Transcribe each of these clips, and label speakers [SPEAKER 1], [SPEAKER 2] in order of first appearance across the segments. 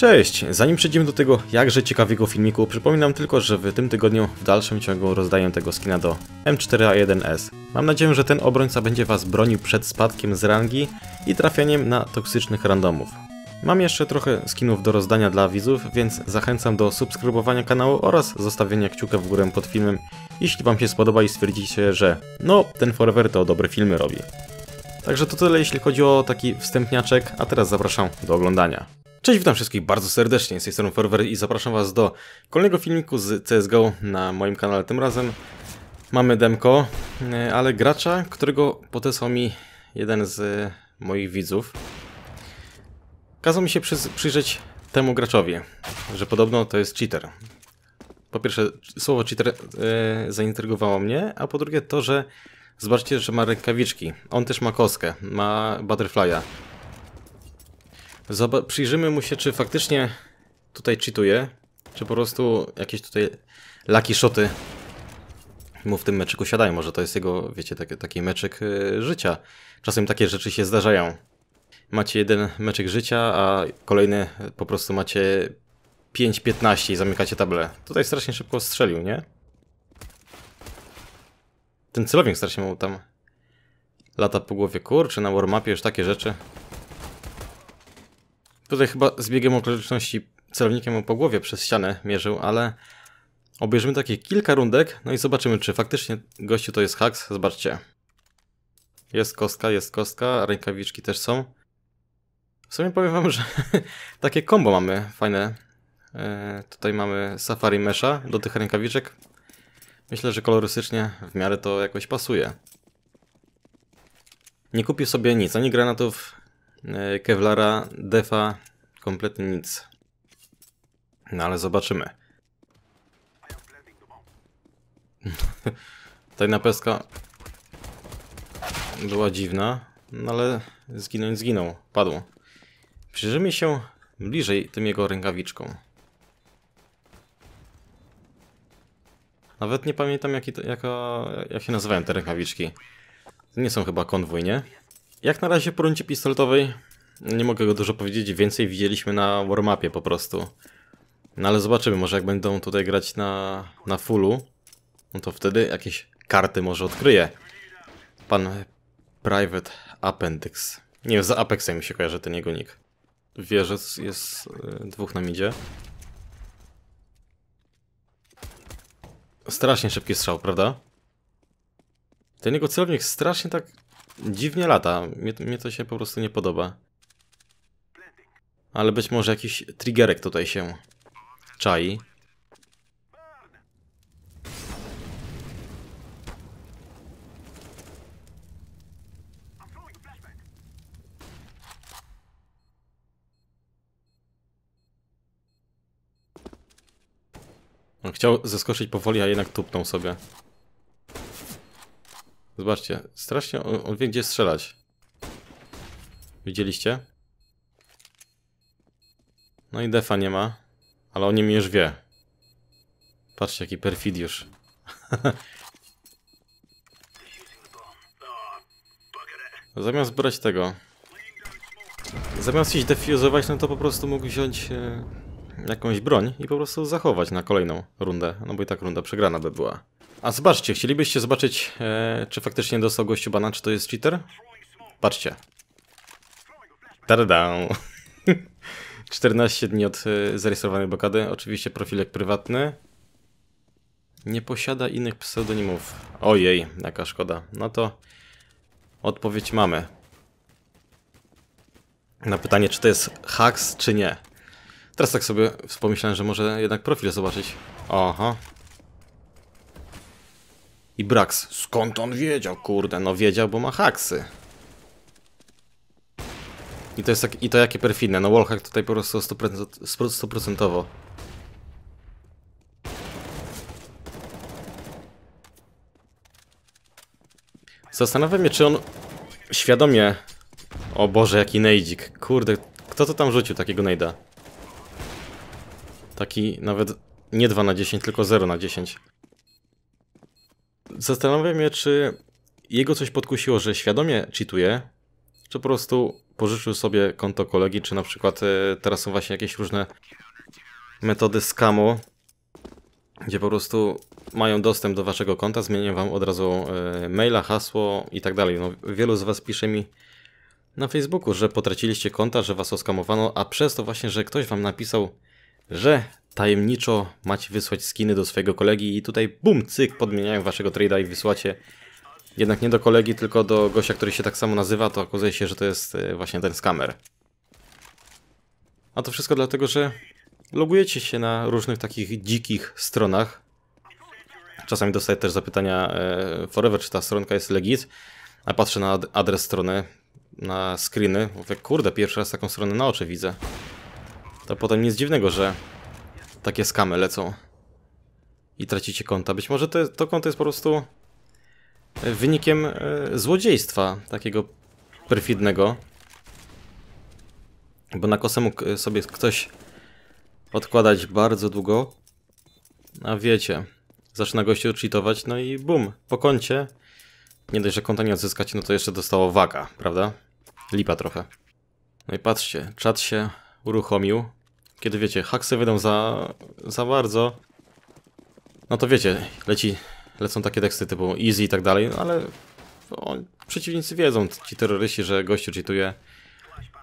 [SPEAKER 1] Cześć! Zanim przejdziemy do tego jakże ciekawego filmiku, przypominam tylko, że w tym tygodniu w dalszym ciągu rozdaję tego skina do M4A1S. Mam nadzieję, że ten obrońca będzie Was bronił przed spadkiem z rangi i trafianiem na toksycznych randomów. Mam jeszcze trochę skinów do rozdania dla widzów, więc zachęcam do subskrybowania kanału oraz zostawienia kciuka w górę pod filmem, jeśli Wam się spodoba i stwierdzicie, że no, ten Forever to dobre filmy robi. Także to tyle jeśli chodzi o taki wstępniaczek, a teraz zapraszam do oglądania. Cześć, witam wszystkich bardzo serdecznie, z tej strony Ferwer i zapraszam was do kolejnego filmiku z CSGO na moim kanale. Tym razem mamy demko, e, ale gracza, którego podesłał mi jeden z e, moich widzów. Kazał mi się przy przyjrzeć temu graczowi, że podobno to jest cheater. Po pierwsze, słowo cheater e, zaintrygowało mnie, a po drugie to, że zobaczcie, że ma rękawiczki. On też ma koskę, ma butterfly'a. Zob przyjrzymy mu się, czy faktycznie tutaj cheatuje, czy po prostu jakieś tutaj lucky shoty mu w tym meczyku siadają. Może to jest jego, wiecie, taki, taki y, życia. Czasem takie rzeczy się zdarzają. Macie jeden meczek życia, a kolejny po prostu macie 5-15 i zamykacie tablę. Tutaj strasznie szybko strzelił, nie? Ten celownik strasznie mu tam lata po głowie. Kurczę, na warmapie już takie rzeczy. Tutaj chyba z biegiem okoliczności celownikiem po głowie przez ścianę mierzył, ale obejrzymy takie kilka rundek, no i zobaczymy, czy faktycznie gościu to jest haks. Zobaczcie. Jest kostka, jest kostka, rękawiczki też są. W sumie powiem wam, że takie combo mamy fajne. E, tutaj mamy Safari Mesha do tych rękawiczek. Myślę, że kolorystycznie w miarę to jakoś pasuje. Nie kupił sobie nic, ani granatów, E, Kevlara, defa, kompletnie nic. No ale zobaczymy. Tajna peska była dziwna, no ale zginąć zginął, padło. Przyjrzymy się bliżej tym jego rękawiczkom. Nawet nie pamiętam jaki to, jaka, jak się nazywają te rękawiczki. Nie są chyba konwój, nie? Jak na razie po rundzie pistoletowej nie mogę go dużo powiedzieć, więcej widzieliśmy na warmapie po prostu. No ale zobaczymy, może jak będą tutaj grać na, na fullu, no to wtedy jakieś karty może odkryje. Pan Private Appendix. Nie wiem, za Apexem mi się kojarzy ten jego nick. Wieżec jest y, dwóch na midzie. Strasznie szybki strzał, prawda? Ten jego celownik strasznie tak dziwnie lata. Mnie, mnie to się po prostu nie podoba. Ale być może jakiś triggerek tutaj się czai. On chciał zeskoczyć powoli, a jednak tupnął sobie. Zobaczcie, strasznie on, on wie gdzie strzelać. Widzieliście? No i defa nie ma, ale o nim już wie. Patrzcie jaki perfidiusz. Zamiast brać tego Zamiast iść defuzować, no to po prostu mógł wziąć e, jakąś broń i po prostu zachować na kolejną rundę No bo i tak runda przegrana by była a zobaczcie, chcielibyście zobaczyć, e, czy faktycznie dostał gościu bana, czy to jest cheater? Patrzcie. Tada! 14 dni od e, zarejestrowanej blokady. Oczywiście profilek prywatny. Nie posiada innych pseudonimów. Ojej, jaka szkoda. No to odpowiedź mamy. Na pytanie, czy to jest hacks, czy nie. Teraz tak sobie wspomyślałem, że może jednak profil zobaczyć. Oho, i Brax, skąd on wiedział? Kurde, no wiedział, bo ma haksy. I to jest tak, i to jakie perfidne. No wallhack tutaj po prostu 100%, 100%. Zastanawiam się, czy on świadomie... O Boże, jaki nejdzik. Kurde, kto to tam rzucił takiego nejda? Taki nawet nie 2 na 10, tylko 0 na 10. Zastanawiam się, czy jego coś podkusiło, że świadomie cheatuje, czy po prostu pożyczył sobie konto kolegi, czy na przykład e, teraz są właśnie jakieś różne metody skamu, gdzie po prostu mają dostęp do waszego konta, zmienią wam od razu e, maila, hasło i tak dalej. No, wielu z was pisze mi na Facebooku, że potraciliście konta, że was oskamowano, a przez to właśnie, że ktoś wam napisał, że tajemniczo macie wysłać skiny do swojego kolegi i tutaj bum, cyk, podmieniają waszego trade'a i wysyłacie jednak nie do kolegi, tylko do gościa, który się tak samo nazywa, to okazuje się, że to jest e, właśnie ten skamer. A to wszystko dlatego, że logujecie się na różnych takich dzikich stronach. Czasami dostaję też zapytania e, forever, czy ta stronka jest legit, a patrzę na adres strony, na screeny, mówię, kurde, pierwszy raz taką stronę na oczy widzę. To potem nic dziwnego, że takie skamy lecą i tracicie konta. Być może to, to konto jest po prostu e, wynikiem e, złodziejstwa takiego perfidnego. Bo na kosę mógł e, sobie ktoś odkładać bardzo długo. A wiecie, zaczyna gościu cheatować, no i bum, po koncie. Nie dość, że konta nie odzyskać, no to jeszcze dostało waga, prawda? Lipa trochę. No i patrzcie, czat się uruchomił. Kiedy wiecie, haksy wydą za, za bardzo, no to wiecie, leci, lecą takie teksty typu easy i tak dalej, no ale on, przeciwnicy wiedzą, ci terroryści, że gościu cheatuje.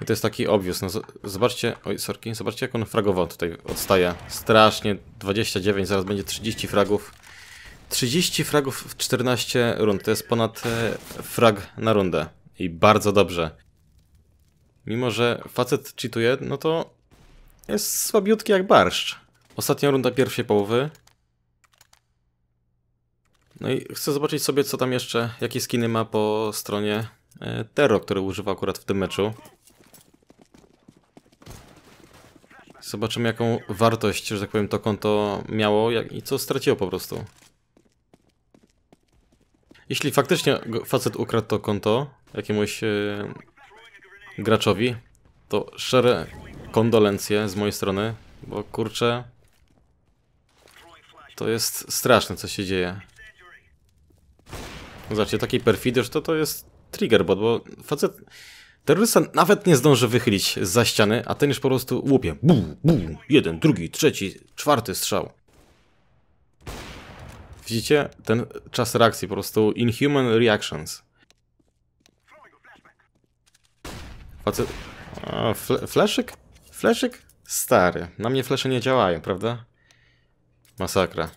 [SPEAKER 1] I to jest taki obvious. No, zobaczcie, oj, sorki, zobaczcie jak on fragował tutaj odstaje. Strasznie, 29, zaraz będzie 30 fragów. 30 fragów w 14 rund, to jest ponad e, frag na rundę. I bardzo dobrze. Mimo, że facet cheatuje, no to jest słabiutki jak barszcz. Ostatnia runda pierwszej połowy. No i chcę zobaczyć sobie, co tam jeszcze, jakie skiny ma po stronie e, Tero, który używa akurat w tym meczu. Zobaczymy, jaką wartość, że tak powiem, to konto miało jak, i co straciło po prostu. Jeśli faktycznie facet ukradł to konto jakiemuś e, graczowi, to szczere kondolencje z mojej strony, bo kurczę... To jest straszne, co się dzieje. Zobaczcie, taki perfidyż, to, to jest triggerbot, bo facet... Terrorysta nawet nie zdąży wychylić za ściany, a ten już po prostu łupie. Bum, bum, jeden, drugi, trzeci, czwarty strzał. Widzicie? Ten czas reakcji, po prostu inhuman reactions. Facet... A, fle fleszyk? Fleszyk? Stary. Na mnie flesze nie działają, prawda? Masakra.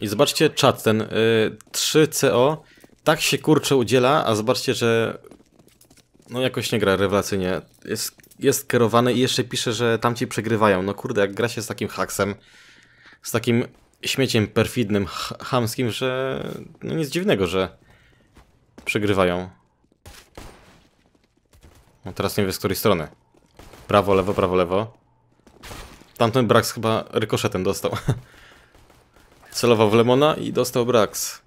[SPEAKER 1] I zobaczcie czat ten y, 3CO tak się kurczę udziela, a zobaczcie, że no jakoś nie gra rewelacyjnie. Jest, jest kierowany i jeszcze pisze, że tamci przegrywają. No kurde, jak gra się z takim haksem, z takim śmieciem perfidnym, chamskim, że no nic dziwnego, że przegrywają. No teraz nie wiem z której strony. Prawo, lewo, prawo, lewo. Tamten Brax chyba rykoszetem dostał. Celował w Lemona i dostał Brax.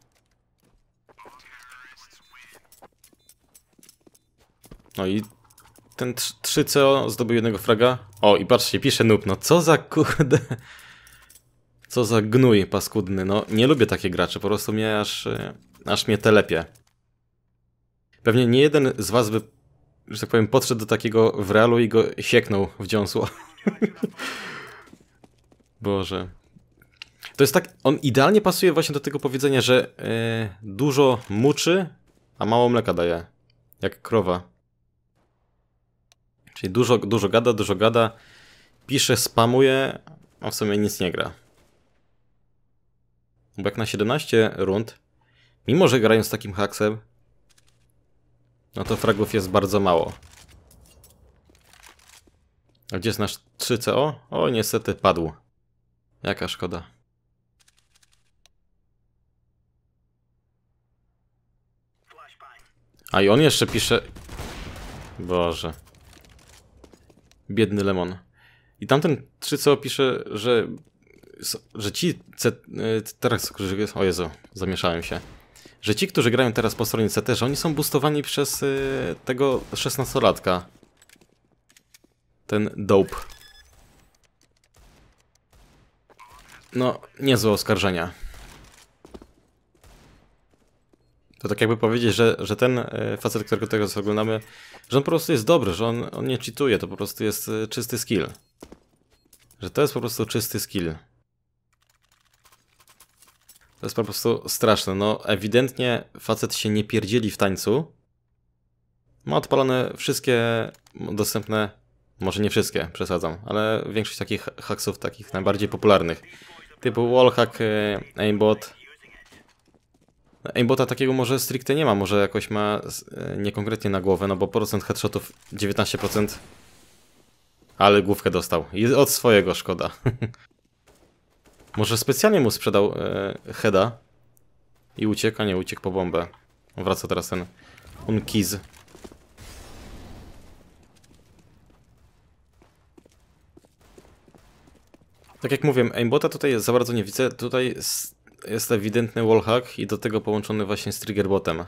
[SPEAKER 1] No i ten 3CO zdobył jednego fraga. O, i patrzcie, pisze noob. No co za kurde... Co za gnój paskudny. No, nie lubię takich graczy. Po prostu mnie aż... E, aż mnie telepie. Pewnie nie jeden z was by że tak powiem, podszedł do takiego wralu i go sieknął w dziąsło. Boże. To jest tak, on idealnie pasuje właśnie do tego powiedzenia, że yy, dużo muczy, a mało mleka daje. Jak krowa. Czyli dużo, dużo gada, dużo gada, pisze, spamuje, a w sumie nic nie gra. Bo jak na 17 rund, mimo że grając takim haksem, no to fragów jest bardzo mało. A gdzie jest nasz 3CO? O, niestety padł. Jaka szkoda. A i on jeszcze pisze... Boże. Biedny Lemon. I tamten 3CO pisze, że... Że ci... C... Y, teraz... O Jezu, zamieszałem się że ci, którzy grają teraz po stronie CT, że oni są boostowani przez y, tego 16-latka. Ten dope. No, niezłe oskarżenia. To tak jakby powiedzieć, że, że ten y, facet, którego teraz oglądamy, że on po prostu jest dobry, że on, on nie cheatuje, to po prostu jest y, czysty skill. Że to jest po prostu czysty skill. To jest po prostu straszne. No, ewidentnie facet się nie pierdzieli w tańcu. Ma odpalone wszystkie dostępne, może nie wszystkie, przesadzam, ale większość takich haksów, takich najbardziej popularnych. Typu wallhack, e, aimbot. No, Aimbota takiego może stricte nie ma, może jakoś ma e, niekonkretnie na głowę, no bo procent headshotów 19%. Ale główkę dostał. I od swojego szkoda. Może specjalnie mu sprzedał e, Heda i ucieka, a nie uciekł po bombę. Wraca teraz ten Unkiz. Tak jak mówiłem, aimbota tutaj za bardzo nie widzę. Tutaj jest ewidentny wallhack i do tego połączony właśnie z triggerbotem.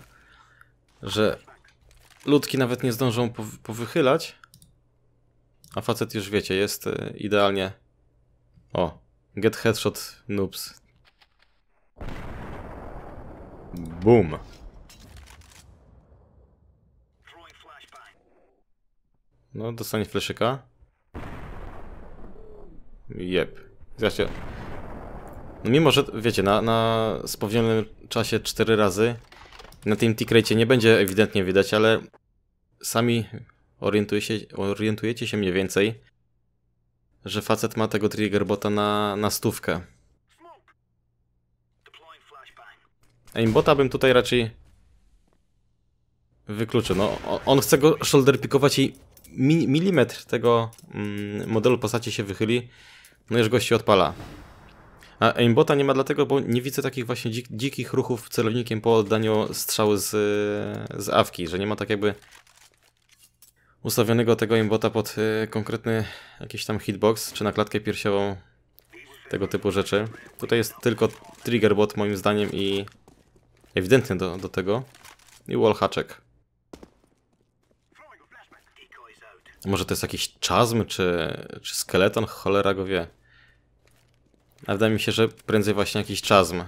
[SPEAKER 1] Że ludki nawet nie zdążą pow powychylać, a facet już wiecie, jest e, idealnie... O, Get headshot noobs. Boom. No, dostanie fleszyka. Jep. Zobaczcie. No mimo, że wiecie, na, na spowolnionym czasie 4 razy na tym tikrejcie nie będzie ewidentnie widać, ale sami orientuje się, orientujecie się mniej więcej że facet ma tego triggerbota na, na stówkę. Aimbota bym tutaj raczej wykluczył. No, on chce go shoulder pikować i mi, milimetr tego mm, modelu postaci się wychyli, no już gości odpala. A aimbota nie ma dlatego, bo nie widzę takich właśnie dzik, dzikich ruchów celownikiem po oddaniu strzału z, z awki, że nie ma tak jakby ustawionego tego imbota pod y, konkretny jakiś tam hitbox, czy na klatkę piersiową, tego typu rzeczy. Tutaj jest tylko triggerbot moim zdaniem i ewidentny do, do tego. I wallhaczek. Może to jest jakiś czazm, czy, czy skeleton? Cholera go wie. A wydaje mi się, że prędzej właśnie jakiś czazm.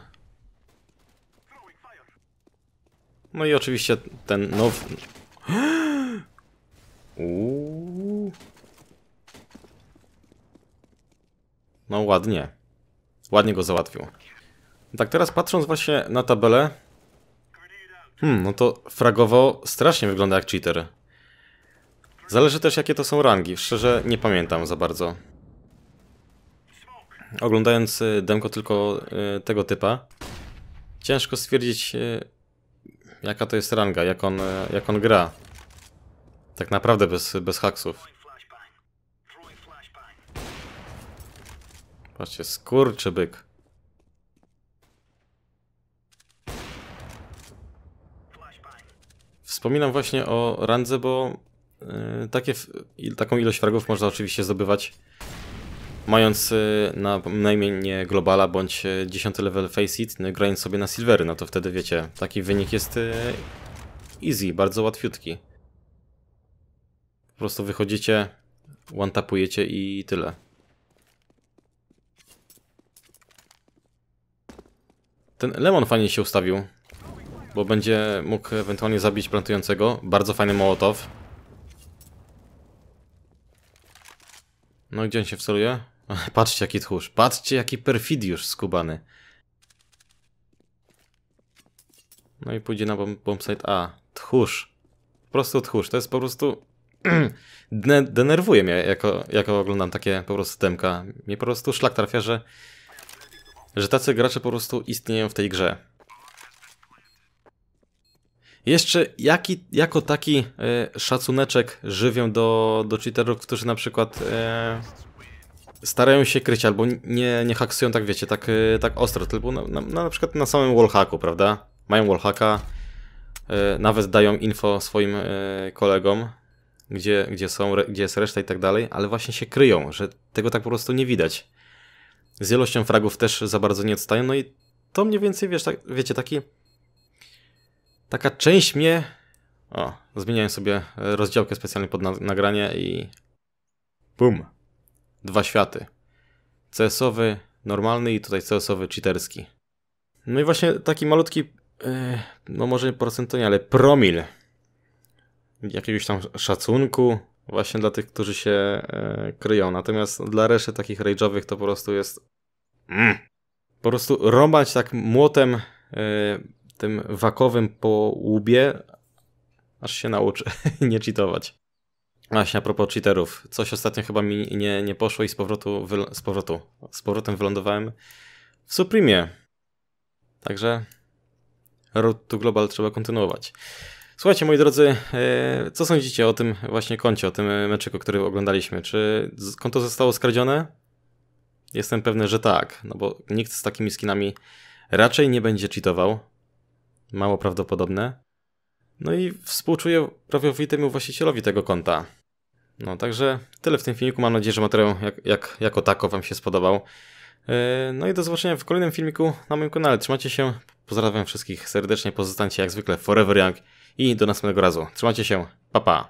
[SPEAKER 1] No i oczywiście ten nowy... Uuu. No ładnie. Ładnie go załatwił. Tak teraz patrząc właśnie na tabelę. Hmm, no to fragowo strasznie wygląda jak cheater. Zależy też jakie to są rangi. Szczerze nie pamiętam za bardzo. Oglądając y, demko tylko y, tego typa, ciężko stwierdzić y, jaka to jest ranga, jak on, jak on gra. Tak naprawdę bez, bez haksów. Patrzcie, skurczy byk. Wspominam właśnie o randze, bo y, takie, taką ilość fragów można oczywiście zdobywać mając y, na, na imię Globala bądź 10 y, level Face It, no grając sobie na Silvery, no to wtedy wiecie, taki wynik jest y, easy, bardzo łatwiutki. Po prostu wychodzicie, one-tapujecie i tyle. Ten lemon fajnie się ustawił, bo będzie mógł ewentualnie zabić plantującego. Bardzo fajny mołotow. No gdzie on się wceluje? Patrzcie jaki tchórz, patrzcie jaki perfidiusz skubany. No i pójdzie na bomb bombsite A. Tchórz. Po prostu tchórz, to jest po prostu denerwuje mnie, jako, jako oglądam takie po prostu temka. Mnie po prostu szlak trafia, że, że tacy gracze po prostu istnieją w tej grze. Jeszcze jaki, jako taki e, szacuneczek żywię do, do cheaterów, którzy na przykład e, starają się kryć albo nie, nie haksują tak wiecie, tak, e, tak ostro, tylko na, na, na, przykład na samym wallhacku, prawda? Mają wallhacka, nawet dają info swoim kolegom, gdzie, gdzie, są, gdzie jest reszta i tak dalej, ale właśnie się kryją, że tego tak po prostu nie widać. Z ilością fragów też za bardzo nie odstają, no i to mniej więcej, wiesz, tak, wiecie, taki taka część mnie... O, zmieniałem sobie e, rozdziałkę specjalnie pod na nagranie i... Bum! Dwa światy. CS-owy normalny i tutaj CS-owy cheaterski. No i właśnie taki malutki, e, no może nie to ale promil jakiegoś tam szacunku właśnie dla tych, którzy się e, kryją. Natomiast dla reszty takich rage'owych to po prostu jest mm. po prostu rąbać tak młotem e, tym wakowym po łubie, aż się nauczy nie cheatować. Właśnie a propos cheaterów. Coś ostatnio chyba mi nie, nie poszło i z powrotu, z powrotu, z powrotem wylądowałem w Supreme. Także Road to Global trzeba kontynuować. Słuchajcie, moi drodzy, e, co sądzicie o tym właśnie koncie, o tym e, meczyku, który oglądaliśmy? Czy konto zostało skradzione? Jestem pewny, że tak, no bo nikt z takimi skinami raczej nie będzie cheatował. Mało prawdopodobne. No i współczuję prawowitemu właścicielowi tego konta. No także tyle w tym filmiku. Mam nadzieję, że materiał jak, jak, jako tako Wam się spodobał. E, no i do zobaczenia w kolejnym filmiku na moim kanale. Trzymajcie się, pozdrawiam wszystkich serdecznie, pozostańcie jak zwykle forever young i do następnego razu. Trzymajcie się, pa pa!